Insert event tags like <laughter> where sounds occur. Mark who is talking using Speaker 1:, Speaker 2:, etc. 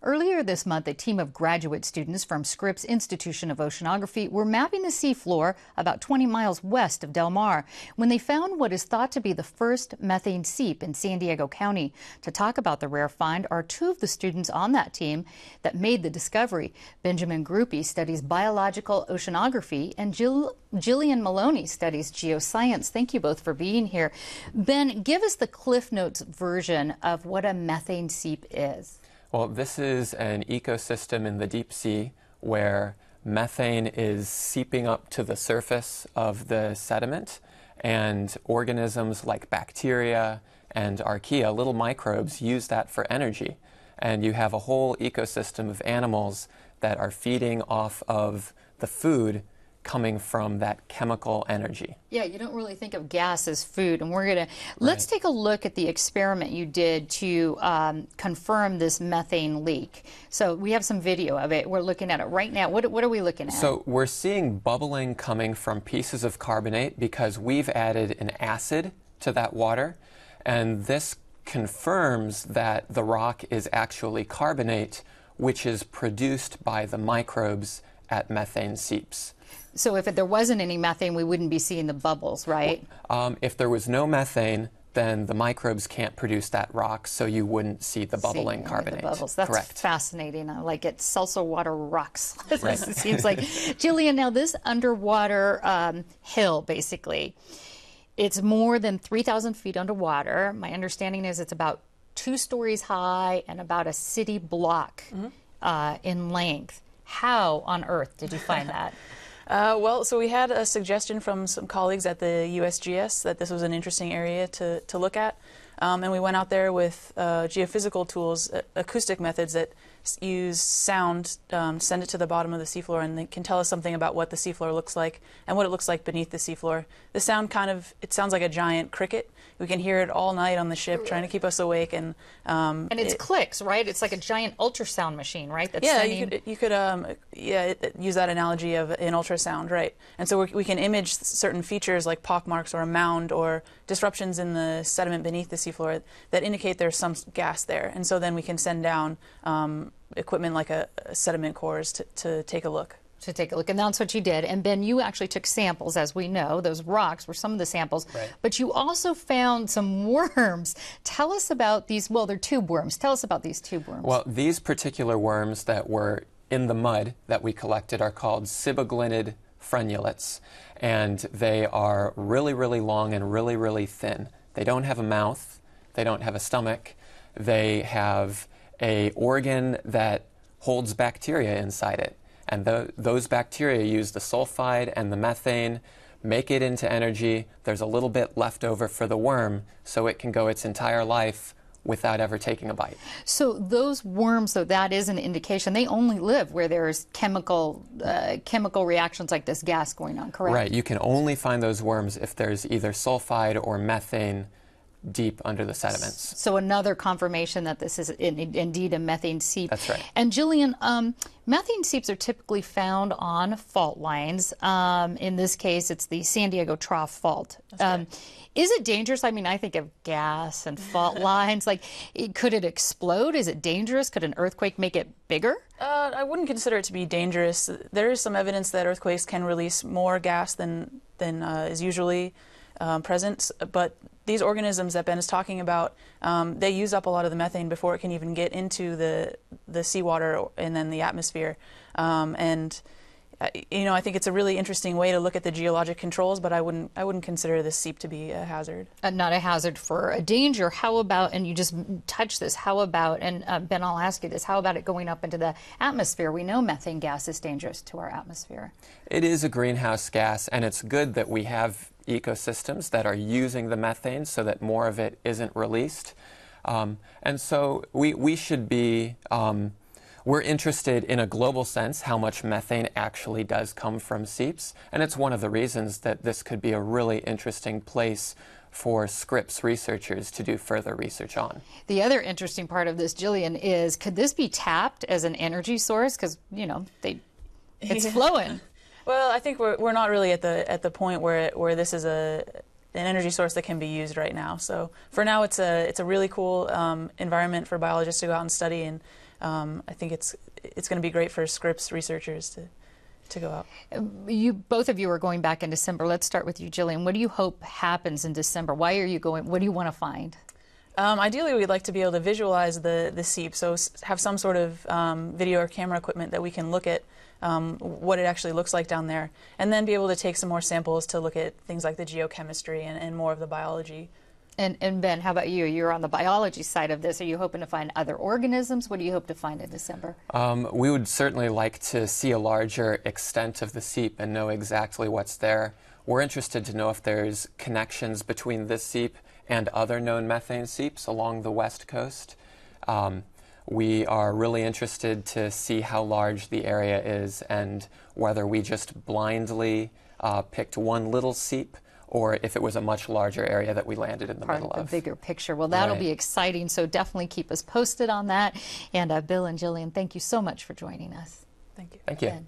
Speaker 1: Earlier this month, a team of graduate students from Scripps Institution of Oceanography were mapping the seafloor about 20 miles west of Del Mar when they found what is thought to be the first methane seep in San Diego County. To talk about the rare find are two of the students on that team that made the discovery. Benjamin Groupie studies biological oceanography, and Jill, Jillian Maloney studies geoscience. Thank you both for being here. Ben, give us the Cliff Notes version of what a methane seep is.
Speaker 2: Well, this is an ecosystem in the deep sea where methane is seeping up to the surface of the sediment, and organisms like bacteria and archaea, little microbes, use that for energy. And you have a whole ecosystem of animals that are feeding off of the food coming from that chemical energy.
Speaker 1: Yeah, you don't really think of gas as food. And we're going right. to let's take a look at the experiment you did to um, confirm this methane leak. So we have some video of it. We're looking at it right now. What, what are we looking at? So
Speaker 2: we're seeing bubbling coming from pieces of carbonate because we've added an acid to that water. And this confirms that the rock is actually carbonate, which is produced by the microbes at methane seeps.
Speaker 1: So if there wasn't any methane, we wouldn't be seeing the bubbles, right?
Speaker 2: Um, if there was no methane, then the microbes can't produce that rock, so you wouldn't see the bubbling see, carbonate. The bubbles. That's Correct.
Speaker 1: fascinating. I like it. Salsa water rocks. <laughs> it seems like. <laughs> Jillian, now this underwater um, hill, basically, it's more than 3,000 feet underwater. My understanding is it's about two stories high and about a city block mm -hmm. uh, in length. How on earth did you find that? <laughs>
Speaker 3: Uh, well, so we had a suggestion from some colleagues at the USGS that this was an interesting area to, to look at. Um, and we went out there with uh, geophysical tools, uh, acoustic methods that use sound, um, send it to the bottom of the seafloor, and they can tell us something about what the seafloor looks like and what it looks like beneath the seafloor. The sound kind of, it sounds like a giant cricket. We can hear it all night on the ship, trying to keep us awake. And um, and it's it,
Speaker 1: clicks, right? It's like a giant ultrasound machine,
Speaker 3: right? That's yeah, sending... you could, you could um, yeah, it, it, use that analogy of an ultrasound, right? And so we can image certain features like pockmarks or a mound or disruptions in the sediment beneath the seafloor seafloor that indicate there's some gas there. And so then we can send down
Speaker 1: um, equipment like a, a sediment cores to, to take a look to take a look. And that's what you did. And Ben, you actually took samples, as we know. Those rocks were some of the samples. Right. But you also found some <laughs> worms. Tell us about these. Well, they're tube worms. Tell us about these tube worms. Well,
Speaker 2: these particular worms that were in the mud that we collected are called siboglinid frenulates. And they are really, really long and really, really thin. They don't have a mouth they don't have a stomach, they have a organ that holds bacteria inside it. And the, those bacteria use the sulfide and the methane, make it into energy. There's a little bit left over for the worm, so it can go its entire life without ever taking a bite.
Speaker 1: So those worms, though, that is an indication they only live where there's chemical uh, chemical reactions like this gas going on. Correct. Right.
Speaker 2: You can only find those worms if there's either sulfide or methane deep under the sediments.
Speaker 1: So another confirmation that this is in, in, indeed a methane seep. That's right. And Jillian, um, methane seeps are typically found on fault lines. Um, in this case, it's the San Diego Trough Fault. Um, is it dangerous? I mean, I think of gas and fault <laughs> lines. Like, it, could it explode? Is it dangerous? Could an earthquake make it bigger? Uh, I wouldn't consider it to be dangerous. There is some evidence that earthquakes
Speaker 3: can release more gas than than uh, is usually uh, present, but these organisms that Ben is talking about, um, they use up a lot of the methane before it can even get into the the seawater and then the atmosphere. Um, and you know, I think it's a really interesting way to look at the geologic controls, but I wouldn't, I wouldn't consider this seep to be a hazard. Uh, not
Speaker 1: a hazard for a danger. How about, and you just touched this, how about, and uh, Ben, I'll ask you this, how about it going up into the atmosphere? We know methane gas is dangerous to our atmosphere.
Speaker 2: It is a greenhouse gas, and it's good that we have ecosystems that are using the methane so that more of it isn't released. Um, and so we, we should be. Um, we're interested in a global sense how much methane actually does come from seeps, and it's one of the reasons that this could be a really interesting place for Scripps researchers to do further research on.
Speaker 1: The other interesting part of this, Jillian, is could this be tapped as an energy source? Because, you know, they, it's yeah. flowing.
Speaker 3: Well, I think we're, we're not really at the, at the point where, it, where this is a, an energy source that can be used right now. So for now, it's a, it's a really cool um, environment for biologists to go out and study and
Speaker 1: um, I think it's it's going to be great for Scripps researchers to to go out. You both of you are going back in December. Let's start with you, Jillian. What do you hope happens in December? Why are you going? What do you want to find?
Speaker 3: Um, ideally, we'd like to be able to visualize the the seep, so have some sort of um, video or camera equipment that we can look at um, what it actually looks like down there, and then be able to take some more samples to look at things like the geochemistry and, and more of the biology
Speaker 1: and, and Ben, how about you? You're on the biology side of this. Are you hoping to find other organisms? What do you hope to find in December?
Speaker 2: Um, we would certainly like to see a larger extent of the seep and know exactly what's there. We're interested to know if there's connections between this seep and other known methane seeps along the west coast. Um, we are really interested to see how large the area is and whether we just blindly uh, picked one little seep or if it was a much larger area that we landed in the Part middle
Speaker 1: of. The bigger picture. Well, that'll right. be exciting. So definitely keep us posted on that. And uh, Bill and Jillian, thank you so much for joining us. Thank you. Thank you.